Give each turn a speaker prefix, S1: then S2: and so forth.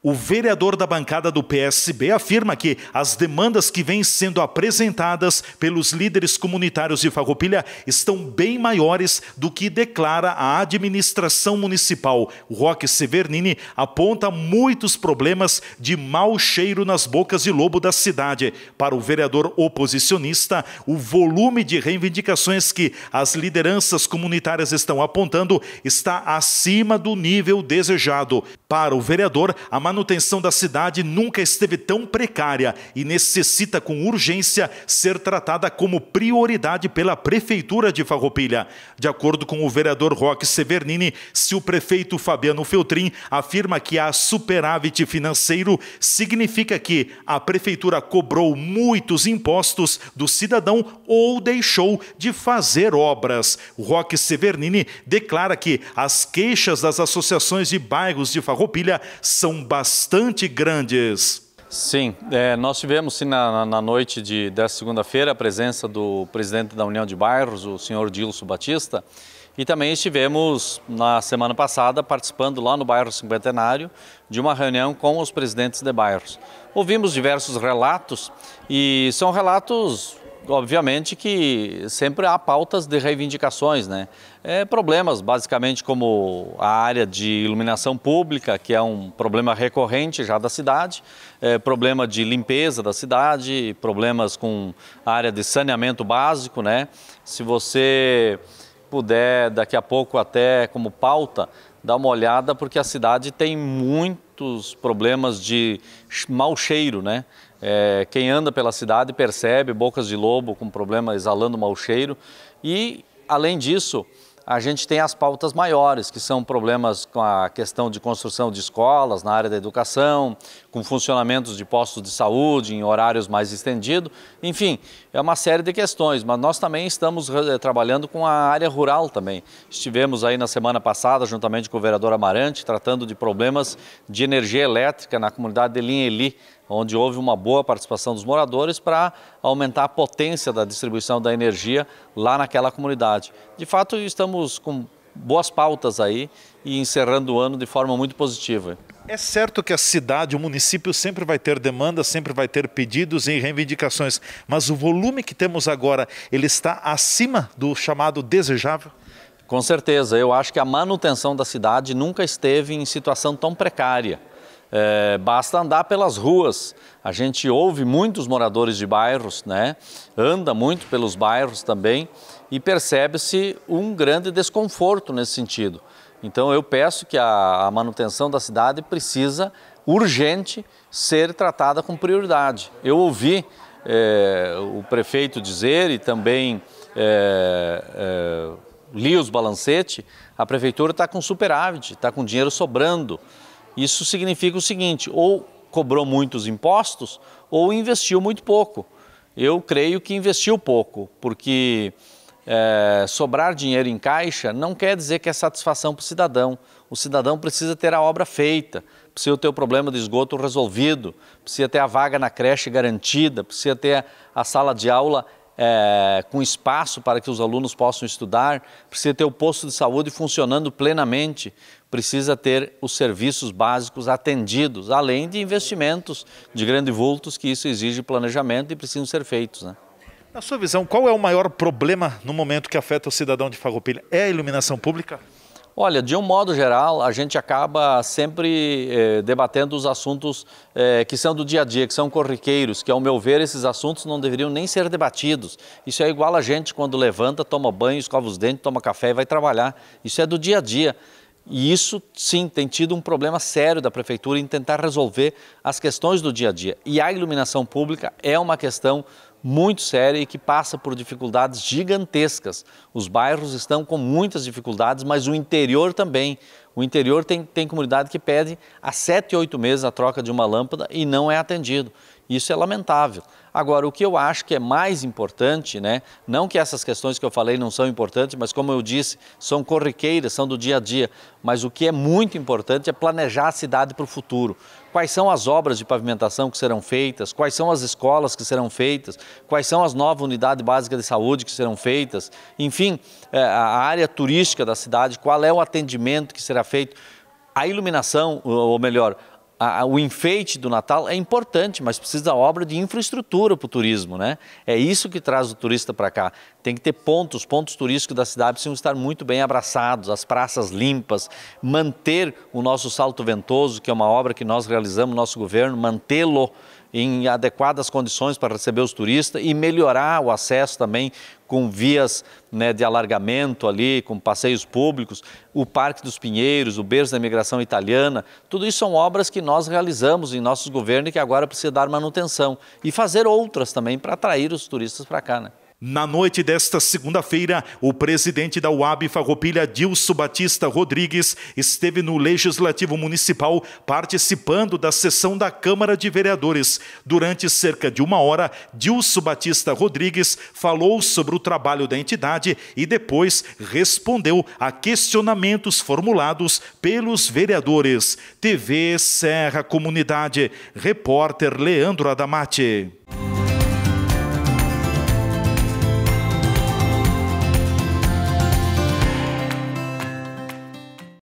S1: O vereador da bancada do PSB afirma que as demandas que vêm sendo apresentadas pelos líderes comunitários de Farroupilha estão bem maiores do que declara a administração municipal. O Roque Severnini aponta muitos problemas de mau cheiro nas bocas de lobo da cidade. Para o vereador oposicionista, o volume de reivindicações que as lideranças comunitárias estão apontando está acima do nível desejado. Para o vereador, a manutenção da cidade nunca esteve tão precária e necessita com urgência ser tratada como prioridade pela Prefeitura de Farroupilha. De acordo com o vereador Roque Severnini, se o prefeito Fabiano Feltrin afirma que há superávit financeiro, significa que a Prefeitura cobrou muitos impostos do cidadão ou deixou de fazer obras. Roque Severnini declara que as queixas das associações de bairros de Farroupilha
S2: são bastante bastante grandes. Sim, é, nós tivemos sim, na, na noite de, dessa segunda-feira a presença do presidente da União de Bairros, o senhor Dilson Batista, e também estivemos na semana passada participando lá no bairro Cinquentenário de uma reunião com os presidentes de bairros. Ouvimos diversos relatos e são relatos obviamente que sempre há pautas de reivindicações, né? É, problemas, basicamente, como a área de iluminação pública, que é um problema recorrente já da cidade, é, problema de limpeza da cidade, problemas com a área de saneamento básico, né? Se você puder, daqui a pouco até como pauta, dar uma olhada, porque a cidade tem muito muitos problemas de mau cheiro, né? É, quem anda pela cidade percebe bocas de lobo com problema exalando mau cheiro e, além disso, a gente tem as pautas maiores, que são problemas com a questão de construção de escolas na área da educação, com funcionamentos de postos de saúde em horários mais estendidos, enfim, é uma série de questões, mas nós também estamos eh, trabalhando com a área rural também. Estivemos aí na semana passada, juntamente com o vereador Amarante, tratando de problemas de energia elétrica na comunidade de Linheli, onde houve uma boa participação dos moradores para aumentar a potência da distribuição da energia lá naquela comunidade. De fato, estamos com boas pautas aí e encerrando o ano de forma muito positiva.
S1: É certo que a cidade, o município sempre vai ter demandas, sempre vai ter pedidos e reivindicações,
S2: mas o volume que temos agora, ele está acima do chamado desejável? Com certeza, eu acho que a manutenção da cidade nunca esteve em situação tão precária. É, basta andar pelas ruas. A gente ouve muitos moradores de bairros, né? anda muito pelos bairros também e percebe-se um grande desconforto nesse sentido. Então eu peço que a, a manutenção da cidade precisa urgente ser tratada com prioridade. Eu ouvi é, o prefeito dizer e também é, é li os balancetes, a prefeitura está com superávit, está com dinheiro sobrando. Isso significa o seguinte: ou cobrou muitos impostos ou investiu muito pouco. Eu creio que investiu pouco, porque é, sobrar dinheiro em caixa não quer dizer que é satisfação para o cidadão. O cidadão precisa ter a obra feita, precisa ter o problema do esgoto resolvido, precisa ter a vaga na creche garantida, precisa ter a sala de aula é, com espaço para que os alunos possam estudar, precisa ter o posto de saúde funcionando plenamente, precisa ter os serviços básicos atendidos, além de investimentos de grande vultos, que isso exige planejamento e precisam ser feitos. Né? Na
S1: sua visão, qual é o maior problema no momento que afeta o cidadão de Farroupilha? É a iluminação pública?
S2: Olha, de um modo geral, a gente acaba sempre eh, debatendo os assuntos eh, que são do dia a dia, que são corriqueiros, que, ao meu ver, esses assuntos não deveriam nem ser debatidos. Isso é igual a gente quando levanta, toma banho, escova os dentes, toma café e vai trabalhar. Isso é do dia a dia. E isso, sim, tem tido um problema sério da prefeitura em tentar resolver as questões do dia a dia. E a iluminação pública é uma questão muito séria e que passa por dificuldades gigantescas. Os bairros estão com muitas dificuldades, mas o interior também. O interior tem, tem comunidade que pede há sete, oito meses a troca de uma lâmpada e não é atendido. Isso é lamentável. Agora, o que eu acho que é mais importante, né? não que essas questões que eu falei não são importantes, mas como eu disse, são corriqueiras, são do dia a dia. Mas o que é muito importante é planejar a cidade para o futuro. Quais são as obras de pavimentação que serão feitas? Quais são as escolas que serão feitas? Quais são as novas unidades básicas de saúde que serão feitas? Enfim, é, a área turística da cidade, qual é o atendimento que será feito? A iluminação, ou melhor, a, o enfeite do Natal é importante, mas precisa da obra de infraestrutura para o turismo, né? É isso que traz o turista para cá. Tem que ter pontos, pontos turísticos da cidade precisam estar muito bem abraçados, as praças limpas, manter o nosso Salto Ventoso, que é uma obra que nós realizamos, nosso governo, mantê-lo em adequadas condições para receber os turistas e melhorar o acesso também com vias né, de alargamento ali, com passeios públicos, o Parque dos Pinheiros, o berço da imigração italiana, tudo isso são obras que nós realizamos em nossos governos e que agora precisa dar manutenção e fazer outras também para atrair os turistas para cá. Né? Na noite desta segunda-feira, o presidente da UAB
S1: Farroupilha, Dilso Batista Rodrigues, esteve no Legislativo Municipal participando da sessão da Câmara de Vereadores. Durante cerca de uma hora, Dilso Batista Rodrigues falou sobre o trabalho da entidade e depois respondeu a questionamentos formulados pelos vereadores. TV Serra Comunidade, repórter Leandro Adamati.